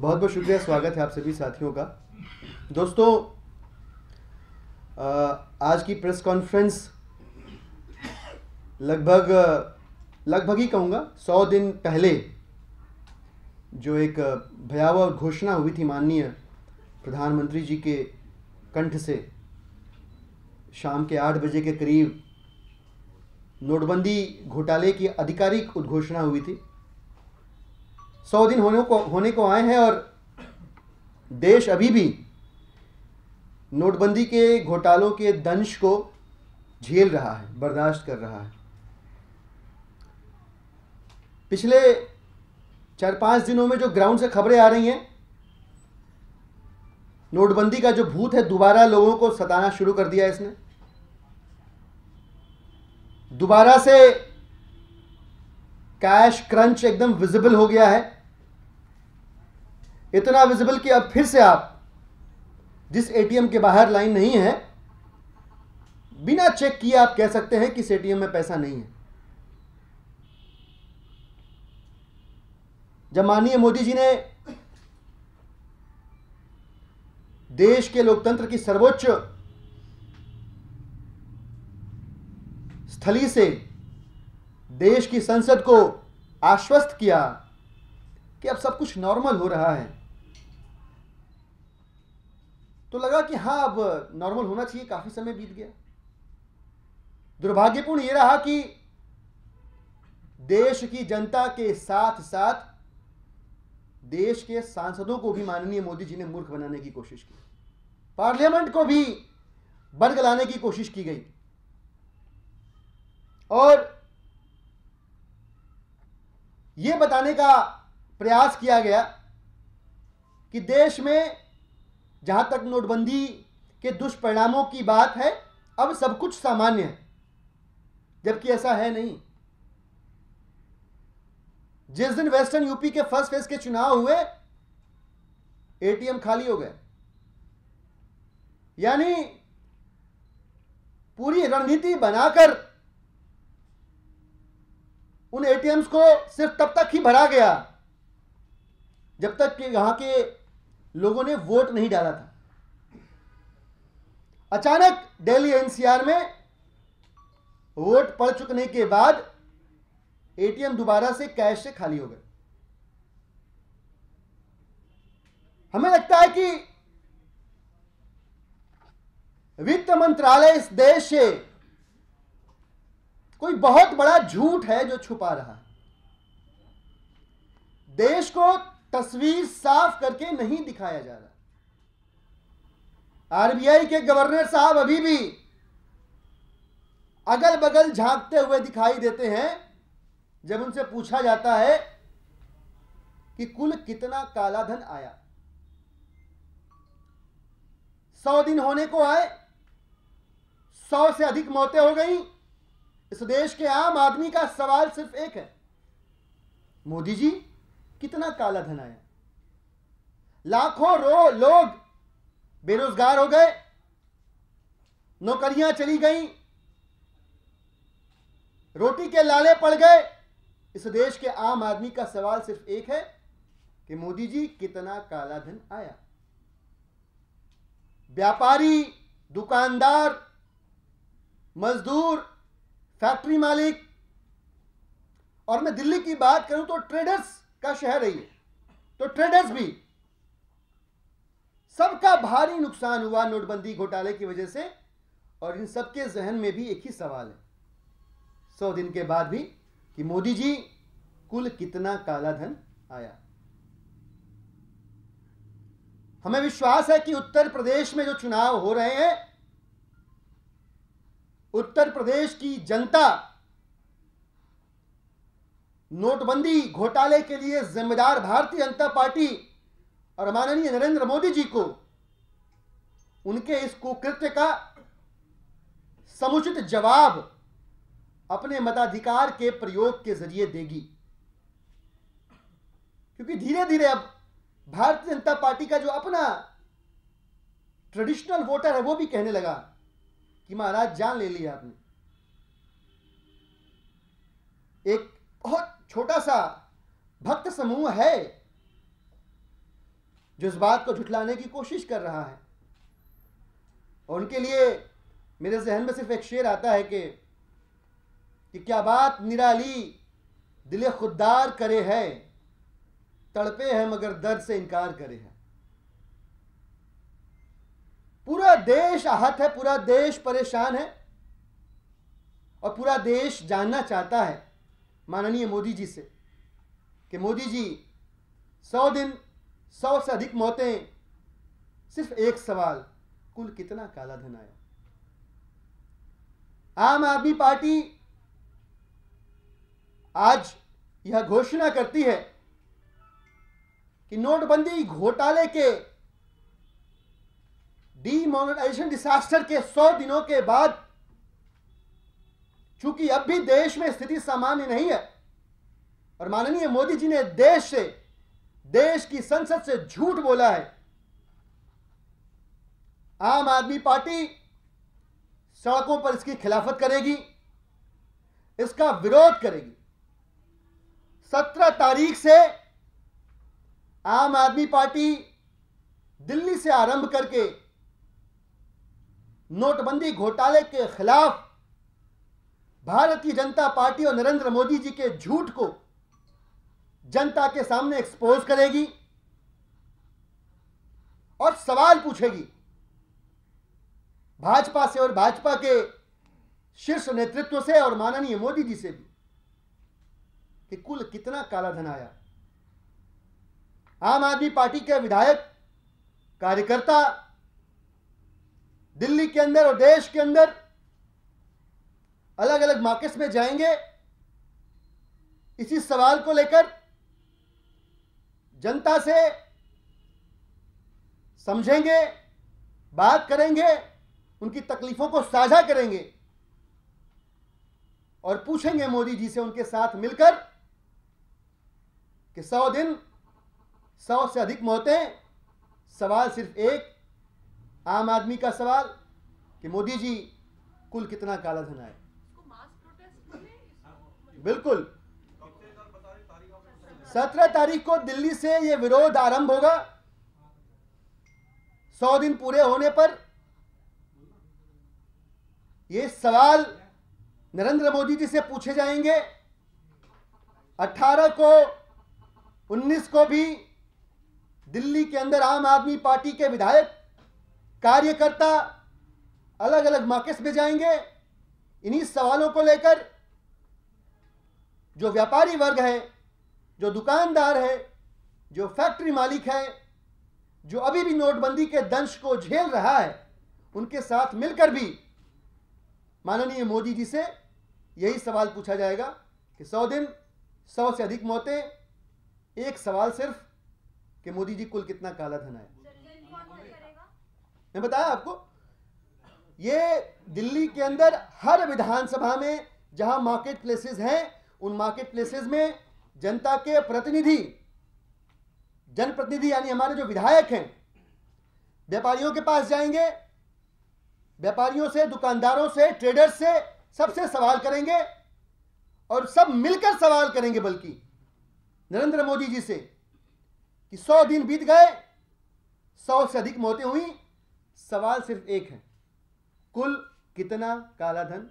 बहुत बहुत शुक्रिया स्वागत है आप सभी साथियों का दोस्तों आज की प्रेस कॉन्फ्रेंस लगभग लगभग ही कहूँगा सौ दिन पहले जो एक भयावह घोषणा हुई थी माननीय प्रधानमंत्री जी के कंठ से शाम के आठ बजे के करीब नोटबंदी घोटाले की आधिकारिक उद्घोषणा हुई थी सौ दिन होने को होने को आए हैं और देश अभी भी नोटबंदी के घोटालों के दंश को झेल रहा है बर्दाश्त कर रहा है पिछले चार पांच दिनों में जो ग्राउंड से खबरें आ रही हैं नोटबंदी का जो भूत है दोबारा लोगों को सताना शुरू कर दिया इसने दोबारा से कैश क्रंच एकदम विजिबल हो गया है इतना विजिबल कि अब फिर से आप जिस एटीएम के बाहर लाइन नहीं है बिना चेक किए आप कह सकते हैं कि इस एटीएम में पैसा नहीं है जब माननीय मोदी जी ने देश के लोकतंत्र की सर्वोच्च स्थली से देश की संसद को आश्वस्त किया कि अब सब कुछ नॉर्मल हो रहा है तो लगा कि हाँ अब नॉर्मल होना चाहिए काफी समय बीत गया दुर्भाग्यपूर्ण यह रहा कि देश की जनता के साथ साथ देश के सांसदों को भी माननीय मोदी जी ने मूर्ख बनाने की कोशिश की पार्लियामेंट को भी बरगलाने की कोशिश की गई और ये बताने का प्रयास किया गया कि देश में जहां तक नोटबंदी के दुष्परिणामों की बात है अब सब कुछ सामान्य है जबकि ऐसा है नहीं जिस दिन वेस्टर्न यूपी के फर्स्ट फेज के चुनाव हुए एटीएम खाली हो गए यानी पूरी रणनीति बनाकर उन एटीएम्स को सिर्फ तब तक ही भरा गया जब तक कि यहां के लोगों ने वोट नहीं डाला था अचानक दिल्ली एनसीआर में वोट पड़ चुकने के बाद एटीएम दोबारा से कैश से खाली हो गए हमें लगता है कि वित्त मंत्रालय इस देश से कोई बहुत बड़ा झूठ है जो छुपा रहा है देश को तस्वीर साफ करके नहीं दिखाया जा रहा आरबीआई के गवर्नर साहब अभी भी अगल बगल झांकते हुए दिखाई देते हैं जब उनसे पूछा जाता है कि कुल कितना कालाधन आया सौ दिन होने को आए सौ से अधिक मौतें हो गई इस देश के आम आदमी का सवाल सिर्फ एक है मोदी जी कितना काला धन आया लाखों रो लोग बेरोजगार हो गए नौकरियां चली गईं रोटी के लाले पड़ गए इस देश के आम आदमी का सवाल सिर्फ एक है कि मोदी जी कितना काला धन आया व्यापारी दुकानदार मजदूर फैक्ट्री मालिक और मैं दिल्ली की बात करूं तो ट्रेडर्स का शहर है तो ट्रेडर्स भी सबका भारी नुकसान हुआ नोटबंदी घोटाले की वजह से और इन सबके जहन में भी एक ही सवाल है सौ दिन के बाद भी कि मोदी जी कुल कितना काला धन आया हमें विश्वास है कि उत्तर प्रदेश में जो चुनाव हो रहे हैं उत्तर प्रदेश की जनता नोटबंदी घोटाले के लिए जिम्मेदार भारतीय जनता पार्टी और माननीय नरेंद्र मोदी जी को उनके इस कुकृत्य का समुचित जवाब अपने मताधिकार के प्रयोग के जरिए देगी क्योंकि धीरे धीरे अब भारतीय जनता पार्टी का जो अपना ट्रेडिशनल वोटर है वो भी कहने लगा कि महाराज जान ले लिया आपने एक बहुत छोटा सा भक्त समूह है जो इस बात को झुठलाने की कोशिश कर रहा है और उनके लिए मेरे जहन में सिर्फ एक शेर आता है कि, कि क्या बात निराली दिले खुददार करे है तड़पे हैं मगर दर्द से इनकार करे है देश आहत है पूरा देश परेशान है और पूरा देश जानना चाहता है माननीय मोदी जी से कि मोदी जी सौ दिन सौ से अधिक मौतें सिर्फ एक सवाल कुल कितना काला धन आया आम आदमी पार्टी आज यह घोषणा करती है कि नोटबंदी घोटाले के डीमोनेटाइजेशन डिसास्टर के 100 दिनों के बाद चूंकि अब भी देश में स्थिति सामान्य नहीं है और माननीय मोदी जी ने देश से देश की संसद से झूठ बोला है आम आदमी पार्टी सड़कों पर इसकी खिलाफत करेगी इसका विरोध करेगी सत्रह तारीख से आम आदमी पार्टी दिल्ली से आरंभ करके नोटबंदी घोटाले के खिलाफ भारतीय जनता पार्टी और नरेंद्र मोदी जी के झूठ को जनता के सामने एक्सपोज करेगी और सवाल पूछेगी भाजपा से और भाजपा के शीर्ष नेतृत्व से और माननीय मोदी जी से भी कि कुल कितना काला धन आया आम आदमी पार्टी के विधायक कार्यकर्ता दिल्ली के अंदर और देश के अंदर अलग अलग मार्केट्स में जाएंगे इसी सवाल को लेकर जनता से समझेंगे बात करेंगे उनकी तकलीफों को साझा करेंगे और पूछेंगे मोदी जी से उनके साथ मिलकर कि सौ दिन सौ से अधिक मौतें सवाल सिर्फ एक आम आदमी का सवाल कि मोदी जी कुल कितना काला धन आए बिल्कुल सत्रह तारीख को दिल्ली से यह विरोध आरंभ होगा सौ दिन पूरे होने पर यह सवाल नरेंद्र मोदी जी से पूछे जाएंगे अठारह को उन्नीस को भी दिल्ली के अंदर आम आदमी पार्टी के विधायक कार्यकर्ता अलग अलग मार्केट्स में जाएंगे इन्हीं सवालों को लेकर जो व्यापारी वर्ग है जो दुकानदार है जो फैक्ट्री मालिक है जो अभी भी नोटबंदी के दंश को झेल रहा है उनके साथ मिलकर भी माननीय मोदी जी से यही सवाल पूछा जाएगा कि सौ दिन सौ से अधिक मौतें एक सवाल सिर्फ कि मोदी जी कुल कितना काला धन है मैं बताया आपको ये दिल्ली के अंदर हर विधानसभा में जहां मार्केट प्लेसेस हैं उन मार्केट प्लेसेस में जनता के प्रतिनिधि जनप्रतिनिधि यानी हमारे जो विधायक हैं व्यापारियों के पास जाएंगे व्यापारियों से दुकानदारों से ट्रेडर्स से सबसे सवाल करेंगे और सब मिलकर सवाल करेंगे बल्कि नरेंद्र मोदी जी से कि सौ दिन बीत गए सौ से अधिक मौतें हुई सवाल सिर्फ एक है कुल कितना काला धन